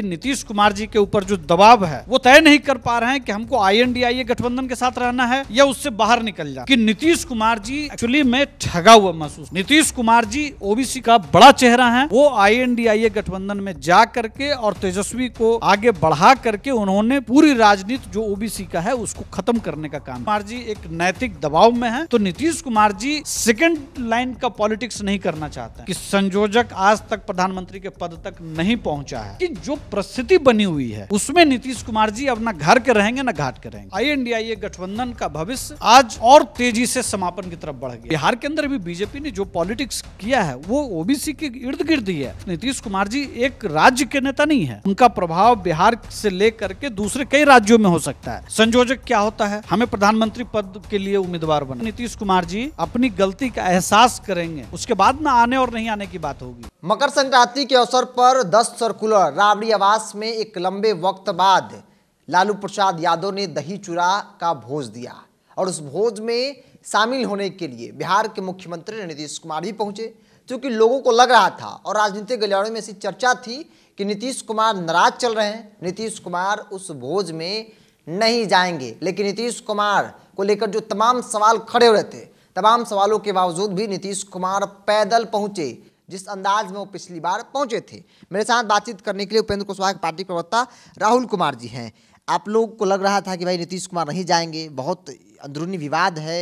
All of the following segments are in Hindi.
नीतीश कुमार जी के ऊपर जो दबाव है वो तय नहीं कर पा रहे हैं कि हमको आईएनडीआईए गठबंधन के साथ रहना है या उससे बाहर निकल जाए कि नीतीश कुमार जी एक्चुअली में ठगा हुआ महसूस नीतीश कुमार जी ओबीसी का बड़ा चेहरा है वो आईएनडीआईए गठबंधन में जा करके और तेजस्वी को आगे बढ़ा करके उन्होंने पूरी राजनीति जो ओबीसी का है उसको खत्म करने का काम कुमार जी एक नैतिक दबाव में है तो नीतीश कुमार जी सेकेंड लाइन का पॉलिटिक्स नहीं करना चाहते की संयोजक आज तक प्रधानमंत्री के पद तक नहीं पहुंचा है की जो परिस्थिति बनी हुई है उसमें नीतीश कुमार जी अब ना घर के रहेंगे ना घाट के रहेंगे आई ए गठबंधन का भविष्य आज और तेजी से समापन की तरफ बढ़ गया बिहार के अंदर भी बीजेपी ने जो पॉलिटिक्स किया है वो ओबीसी के इर्द गिर्द ही है नीतीश कुमार जी एक राज्य के नेता नहीं है उनका प्रभाव बिहार से लेकर के दूसरे कई राज्यों में हो सकता है संयोजक क्या होता है हमें प्रधानमंत्री पद के लिए उम्मीदवार बने नीतीश कुमार जी अपनी गलती का एहसास करेंगे उसके बाद में आने और नहीं आने की बात होगी मकर संक्रांति के अवसर पर दस सर्कुलर राबड़ी आवास में एक लंबे वक्त बाद लालू प्रसाद यादव ने दही चूरा का भोज दिया और उस भोज में शामिल होने के लिए बिहार के मुख्यमंत्री नीतीश कुमार भी पहुंचे क्योंकि लोगों को लग रहा था और राजनीतिक गलियारों में ऐसी चर्चा थी कि नीतीश कुमार नाराज चल रहे हैं नीतीश कुमार उस भोज में नहीं जाएंगे लेकिन नीतीश कुमार को लेकर जो तमाम सवाल खड़े हो रहे थे तमाम सवालों के बावजूद भी नीतीश कुमार पैदल पहुंचे जिस अंदाज में वो पिछली बार पहुंचे थे मेरे साथ बातचीत करने के लिए उपेंद्र कुशवाहा के पार्टी प्रवक्ता राहुल कुमार जी हैं आप लोग को लग रहा था कि भाई नीतीश कुमार नहीं जाएंगे बहुत अंदरूनी विवाद है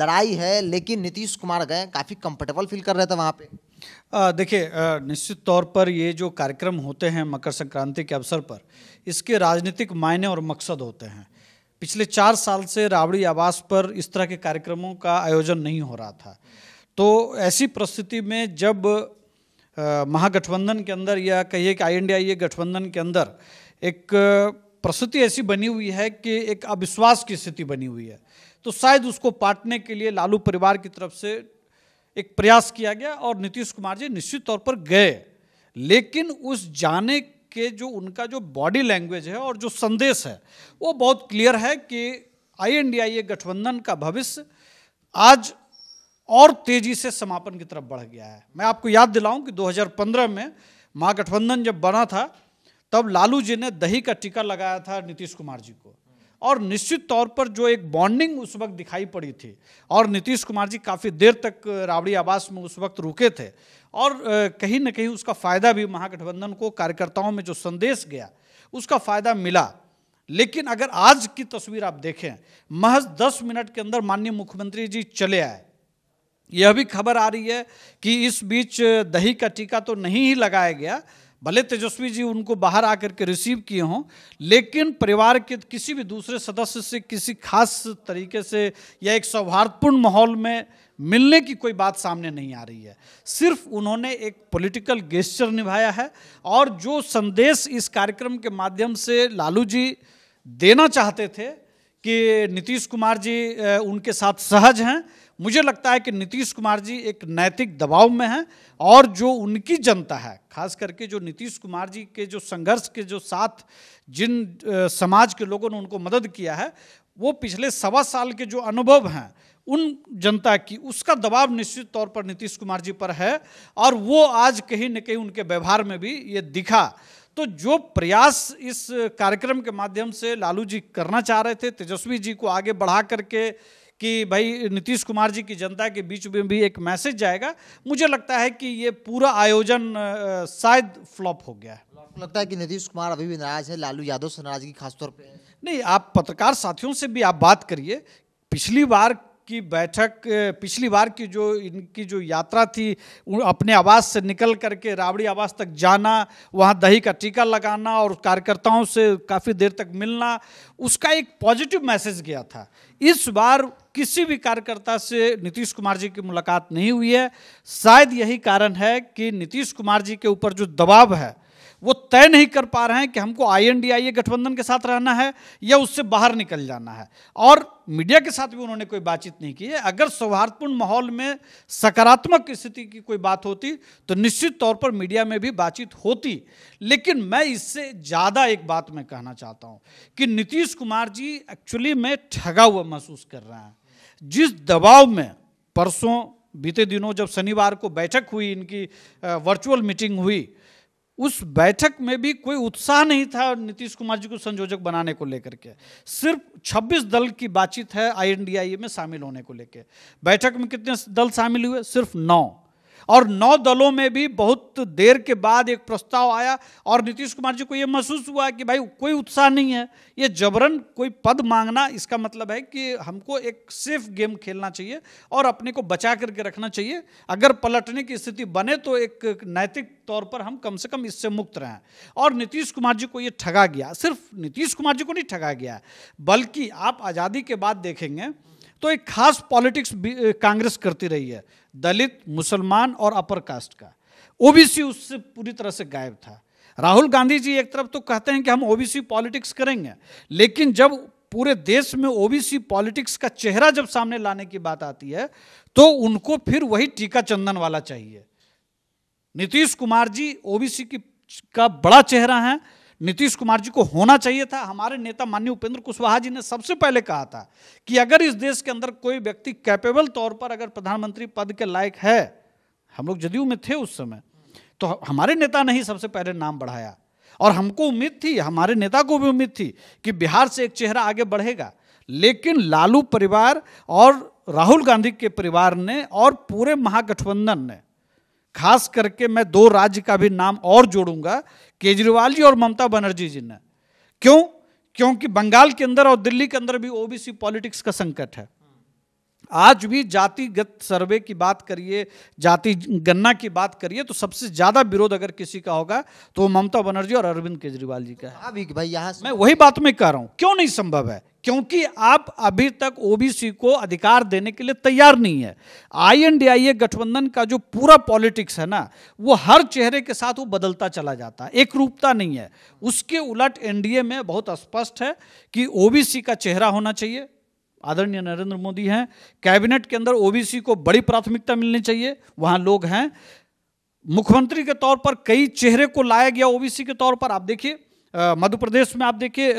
लड़ाई है लेकिन नीतीश कुमार गए काफ़ी कंफर्टेबल फील कर रहे थे वहाँ पर देखिए निश्चित तौर पर ये जो कार्यक्रम होते हैं मकर संक्रांति के अवसर पर इसके राजनीतिक मायने और मकसद होते हैं पिछले चार साल से राबड़ी आवास पर इस तरह के कार्यक्रमों का आयोजन नहीं हो रहा था तो ऐसी परिस्थिति में जब महागठबंधन के अंदर या कहिए कि आई एन डी गठबंधन के अंदर एक प्रस्तुति ऐसी बनी हुई है कि एक अविश्वास की स्थिति बनी हुई है तो शायद उसको पाटने के लिए लालू परिवार की तरफ से एक प्रयास किया गया और नीतीश कुमार जी निश्चित तौर पर गए लेकिन उस जाने के जो उनका जो बॉडी लैंग्वेज है और जो संदेश है वो बहुत क्लियर है कि आई एन गठबंधन का भविष्य आज और तेजी से समापन की तरफ बढ़ गया है मैं आपको याद दिलाऊं कि 2015 में महागठबंधन जब बना था तब लालू जी ने दही का टीका लगाया था नीतीश कुमार जी को और निश्चित तौर पर जो एक बॉन्डिंग उस वक्त दिखाई पड़ी थी और नीतीश कुमार जी काफ़ी देर तक राबड़ी आवास में उस वक्त रुके थे और कहीं ना कहीं उसका फ़ायदा भी महागठबंधन को कार्यकर्ताओं में जो संदेश गया उसका फ़ायदा मिला लेकिन अगर आज की तस्वीर आप देखें महज दस मिनट के अंदर माननीय मुख्यमंत्री जी चले आए यह भी खबर आ रही है कि इस बीच दही का टीका तो नहीं ही लगाया गया भले तेजस्वी जी उनको बाहर आकर के रिसीव किए हों लेकिन परिवार के किसी भी दूसरे सदस्य से किसी खास तरीके से या एक सौहार्दपूर्ण माहौल में मिलने की कोई बात सामने नहीं आ रही है सिर्फ उन्होंने एक पॉलिटिकल गेस्चर निभाया है और जो संदेश इस कार्यक्रम के माध्यम से लालू जी देना चाहते थे कि नीतीश कुमार जी उनके साथ सहज हैं मुझे लगता है कि नीतीश कुमार जी एक नैतिक दबाव में हैं और जो उनकी जनता है खास करके जो नीतीश कुमार जी के जो संघर्ष के जो साथ जिन समाज के लोगों ने उनको मदद किया है वो पिछले सवा साल के जो अनुभव हैं उन जनता की उसका दबाव निश्चित तौर पर नीतीश कुमार जी पर है और वो आज कहीं ना कहीं उनके व्यवहार में भी ये दिखा तो जो प्रयास इस कार्यक्रम के माध्यम से लालू जी करना चाह रहे थे तेजस्वी जी को आगे बढ़ा करके कि भाई नीतीश कुमार जी की जनता के बीच में भी एक मैसेज जाएगा मुझे लगता है कि ये पूरा आयोजन शायद फ्लॉप हो गया है लगता है कि नीतीश कुमार अभी भी नाराज है लालू यादव से नाराजगी खासतौर पर नहीं आप पत्रकार साथियों से भी आप बात करिए पिछली बार की बैठक पिछली बार की जो इनकी जो यात्रा थी अपने आवास से निकल करके राबड़ी आवास तक जाना वहाँ दही का टीका लगाना और कार्यकर्ताओं से काफ़ी देर तक मिलना उसका एक पॉजिटिव मैसेज गया था इस बार किसी भी कार्यकर्ता से नीतीश कुमार जी की मुलाकात नहीं हुई है शायद यही कारण है कि नीतीश कुमार जी के ऊपर जो दबाव है वो तय नहीं कर पा रहे हैं कि हमको आई गठबंधन के साथ रहना है या उससे बाहर निकल जाना है और मीडिया के साथ भी उन्होंने कोई बातचीत नहीं की है अगर सौहार्दपूर्ण माहौल में सकारात्मक स्थिति की कोई बात होती तो निश्चित तौर पर मीडिया में भी बातचीत होती लेकिन मैं इससे ज़्यादा एक बात मैं कहना चाहता हूँ कि नीतीश कुमार जी एक्चुअली में ठगा हुआ महसूस कर रहे हैं जिस दबाव में परसों बीते दिनों जब शनिवार को बैठक हुई इनकी वर्चुअल मीटिंग हुई उस बैठक में भी कोई उत्साह नहीं था नीतीश कुमार जी को संयोजक बनाने को लेकर के सिर्फ 26 दल की बातचीत है आई में शामिल होने को लेकर बैठक में कितने दल शामिल हुए सिर्फ नौ और नौ दलों में भी बहुत देर के बाद एक प्रस्ताव आया और नीतीश कुमार जी को ये महसूस हुआ कि भाई कोई उत्साह नहीं है ये जबरन कोई पद मांगना इसका मतलब है कि हमको एक सेफ गेम खेलना चाहिए और अपने को बचा करके रखना चाहिए अगर पलटने की स्थिति बने तो एक नैतिक तौर पर हम कम से कम इससे मुक्त रहें और नीतीश कुमार जी को ये ठगा गया सिर्फ नीतीश कुमार जी को नहीं ठगा गया बल्कि आप आज़ादी के बाद देखेंगे तो एक खास पॉलिटिक्स कांग्रेस करती रही है दलित मुसलमान और अपर कास्ट का ओबीसी उससे पूरी तरह से गायब था राहुल गांधी जी एक तरफ तो कहते हैं कि हम ओबीसी पॉलिटिक्स करेंगे लेकिन जब पूरे देश में ओबीसी पॉलिटिक्स का चेहरा जब सामने लाने की बात आती है तो उनको फिर वही टीका चंदन वाला चाहिए नीतीश कुमार जी ओबीसी की का बड़ा चेहरा है नीतीश कुमार जी को होना चाहिए था हमारे नेता माननीय उपेंद्र कुशवाहा जी ने सबसे पहले कहा था कि अगर इस देश के अंदर कोई व्यक्ति कैपेबल तौर पर अगर प्रधानमंत्री पद के लायक है हम लोग जदयू में थे उस समय तो हमारे नेता ने ही सबसे पहले नाम बढ़ाया और हमको उम्मीद थी हमारे नेता को भी उम्मीद थी कि बिहार से एक चेहरा आगे बढ़ेगा लेकिन लालू परिवार और राहुल गांधी के परिवार ने और पूरे महागठबंधन ने खास करके मैं दो राज्य का भी नाम और जोड़ूंगा केजरीवाल जी और ममता बनर्जी जी ने क्यों क्योंकि बंगाल के अंदर और दिल्ली के अंदर भी ओबीसी पॉलिटिक्स का संकट है आज भी जातिगत सर्वे की बात करिए जाति गन्ना की बात करिए तो सबसे ज्यादा विरोध अगर किसी का होगा तो ममता बनर्जी और अरविंद केजरीवाल जी का है हाँ, भाई यहाँ मैं वही बात में कह रहा हूँ क्यों नहीं संभव है क्योंकि आप अभी तक ओबीसी को अधिकार देने के लिए तैयार नहीं है आईएनडीआईए गठबंधन का जो पूरा पॉलिटिक्स है ना वो हर चेहरे के साथ वो बदलता चला जाता है एक रूपता नहीं है उसके उलट एनडीए में बहुत स्पष्ट है कि ओबीसी का चेहरा होना चाहिए आदरणीय नरेंद्र मोदी हैं कैबिनेट के अंदर ओबीसी को बड़ी प्राथमिकता मिलनी चाहिए वहां लोग हैं मुख्यमंत्री के तौर पर कई चेहरे को लाया गया ओबीसी के तौर पर आप देखिए मध्य प्रदेश में आप देखिए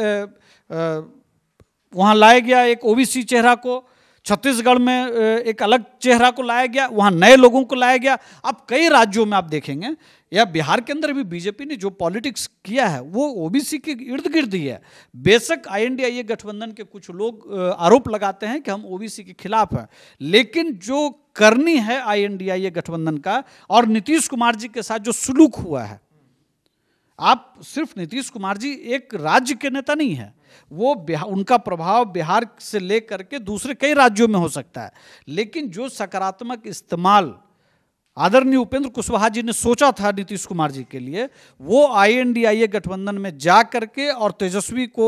वहां लाया गया एक ओबीसी चेहरा को छत्तीसगढ़ में एक अलग चेहरा को लाया गया वहां नए लोगों को लाया गया अब कई राज्यों में आप देखेंगे या बिहार के अंदर भी बीजेपी ने जो पॉलिटिक्स किया है वो ओबीसी के इर्द गिर्द ही है बेशक आईएनडीआईए गठबंधन के कुछ लोग आरोप लगाते हैं कि हम ओबीसी के खिलाफ हैं लेकिन जो करनी है आईएनडीआईए गठबंधन का और नीतीश कुमार जी के साथ जो सुलूक हुआ है आप सिर्फ नीतीश कुमार जी एक राज्य के नेता नहीं है वो बिहार उनका प्रभाव बिहार से लेकर के दूसरे कई राज्यों में हो सकता है लेकिन जो सकारात्मक इस्तेमाल आदरणीय उपेंद्र कुशवाहा जी ने सोचा था नीतीश कुमार जी के लिए वो आईएनडीआईए गठबंधन में जा करके और तेजस्वी को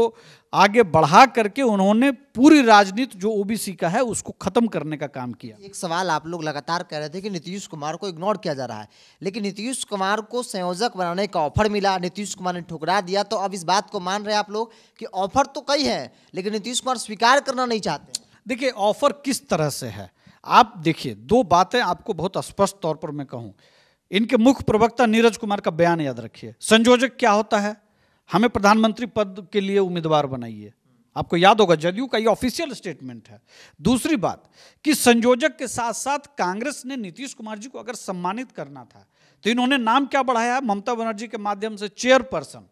आगे बढ़ा करके उन्होंने पूरी राजनीति जो ओबीसी का है उसको खत्म करने का काम किया एक सवाल आप लोग लगातार कह रहे थे कि नीतीश कुमार को इग्नोर किया जा रहा है लेकिन नीतीश कुमार को संयोजक बनाने का ऑफर मिला नीतीश कुमार ने ठुकरा दिया तो अब इस बात को मान रहे हैं आप लोग कि ऑफर तो कई है लेकिन नीतीश कुमार स्वीकार करना नहीं चाहते देखिए ऑफर किस तरह से है आप देखिए दो बातें आपको बहुत स्पष्ट तौर पर मैं कहूं इनके मुख्य प्रवक्ता नीरज कुमार का बयान याद रखिए संयोजक क्या होता है हमें प्रधानमंत्री पद के लिए उम्मीदवार बनाइए आपको याद होगा जदयू का ये ऑफिशियल स्टेटमेंट है दूसरी बात कि संयोजक के साथ साथ कांग्रेस ने नीतीश कुमार जी को अगर सम्मानित करना था तो इन्होंने नाम क्या बढ़ाया ममता बनर्जी के माध्यम से चेयरपर्सन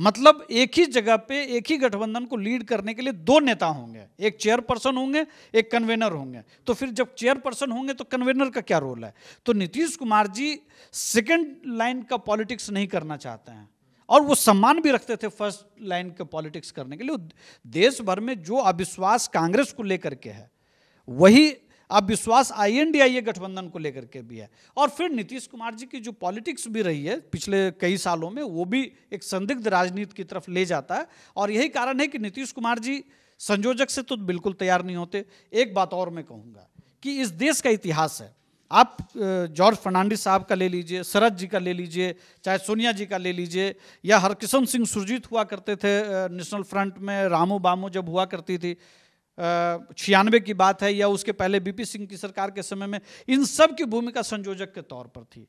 मतलब एक ही जगह पे एक ही गठबंधन को लीड करने के लिए दो नेता होंगे एक चेयरपर्सन होंगे एक कन्वेनर होंगे तो फिर जब चेयरपर्सन होंगे तो कन्वेनर का क्या रोल है तो नीतीश कुमार जी सेकेंड लाइन का पॉलिटिक्स नहीं करना चाहते हैं और वो सम्मान भी रखते थे फर्स्ट लाइन के पॉलिटिक्स करने के लिए देश भर में जो अविश्वास कांग्रेस को लेकर के है वही अब विश्वास आईएनडीआईए गठबंधन को लेकर के भी है और फिर नीतीश कुमार जी की जो पॉलिटिक्स भी रही है पिछले कई सालों में वो भी एक संदिग्ध राजनीति की तरफ ले जाता है और यही कारण है कि नीतीश कुमार जी संयोजक से तो बिल्कुल तैयार नहीं होते एक बात और मैं कहूँगा कि इस देश का इतिहास है आप जॉर्ज फर्नांडिस साहब का ले लीजिए शरद जी का ले लीजिए चाहे सोनिया जी का ले लीजिए या हरकिशन सिंह सुरजीत हुआ करते थे नेशनल फ्रंट में रामू बामू जब हुआ करती थी छियानवे की बात है या उसके पहले बीपी सिंह की सरकार के समय में इन सब की भूमिका संयोजक के तौर पर थी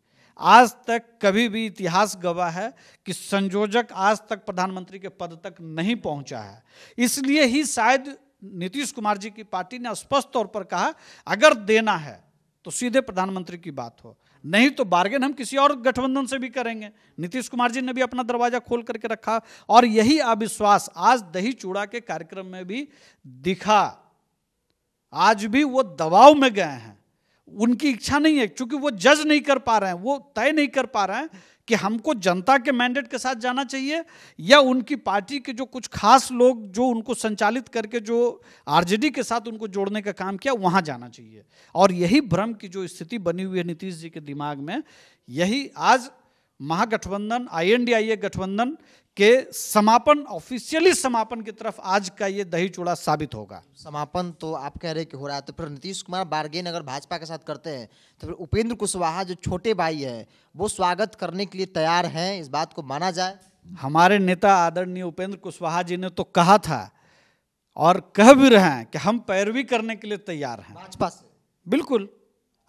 आज तक कभी भी इतिहास गवाह है कि संयोजक आज तक प्रधानमंत्री के पद तक नहीं पहुंचा है इसलिए ही शायद नीतीश कुमार जी की पार्टी ने स्पष्ट तौर पर कहा अगर देना है तो सीधे प्रधानमंत्री की बात हो नहीं तो बार्गेन हम किसी और गठबंधन से भी करेंगे नीतीश कुमार जी ने भी अपना दरवाजा खोल करके रखा और यही अविश्वास आज दही चूड़ा के कार्यक्रम में भी दिखा आज भी वो दबाव में गए हैं उनकी इच्छा नहीं है क्योंकि वो जज नहीं कर पा रहे हैं वो तय नहीं कर पा रहे हैं कि हमको जनता के मैंडेट के साथ जाना चाहिए या उनकी पार्टी के जो कुछ खास लोग जो उनको संचालित करके जो आरजेडी के साथ उनको जोड़ने का काम किया वहाँ जाना चाहिए और यही भ्रम की जो स्थिति बनी हुई है नीतीश जी के दिमाग में यही आज महागठबंधन आईएनडीआईए गठबंधन के समापन ऑफिशियली समापन की तरफ आज का ये दही चूड़ा साबित होगा समापन तो आप कह रहे कि हो रहा है तो फिर नीतीश कुमार बार्गेन अगर भाजपा के साथ करते हैं तो फिर उपेंद्र कुशवाहा जो छोटे भाई है वो स्वागत करने के लिए तैयार हैं इस बात को माना जाए हमारे नेता आदरणीय उपेंद्र कुशवाहा जी ने तो कहा था और कह भी रहे हैं कि हम पैरवी करने के लिए तैयार हैं भाजपा से बिल्कुल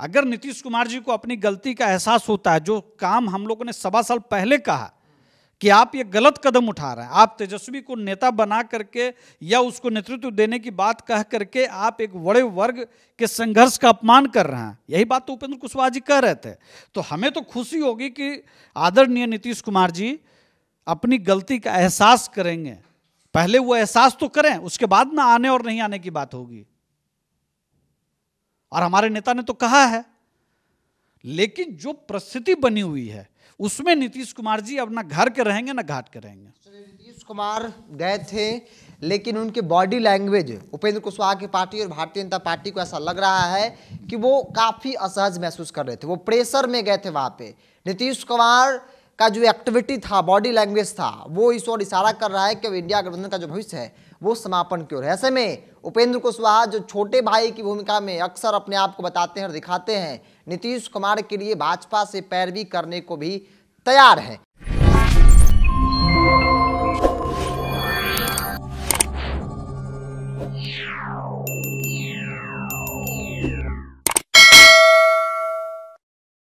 अगर नीतीश कुमार जी को अपनी गलती का एहसास होता है जो काम हम लोगों ने सवा साल पहले कहा कि आप ये गलत कदम उठा रहे हैं आप तेजस्वी को नेता बना करके या उसको नेतृत्व देने की बात कह करके आप एक बड़े वर्ग के संघर्ष का अपमान कर रहे हैं यही बात तो उपेंद्र कुशवाहा जी कह रहे थे तो हमें तो खुशी होगी कि आदरणीय नीतीश कुमार जी अपनी गलती का एहसास करेंगे पहले वो एहसास तो करें उसके बाद ना आने और नहीं आने की बात होगी और हमारे नेता ने तो कहा है लेकिन जो परिस्थिति बनी हुई है उसमें नीतीश कुमार जी अब ना घर के रहेंगे ना घाट के रहेंगे नीतीश कुमार गए थे लेकिन उनके बॉडी लैंग्वेज उपेंद्र कुशवाहा की पार्टी और भारतीय जनता पार्टी को ऐसा लग रहा है कि वो काफ़ी असहज महसूस कर रहे थे वो प्रेशर में गए थे वहां पे नीतीश कुमार का जो एक्टिविटी था बॉडी लैंग्वेज था वो इस ओर इशारा कर रहा है कि इंडिया गठबंधन का जो भविष्य है वो समापन की ओर है ऐसे में उपेंद्र कुशवाहा जो छोटे भाई की भूमिका में अक्सर अपने आप को बताते हैं और दिखाते हैं नीतीश कुमार के लिए भाजपा से पैरवी करने को भी तैयार है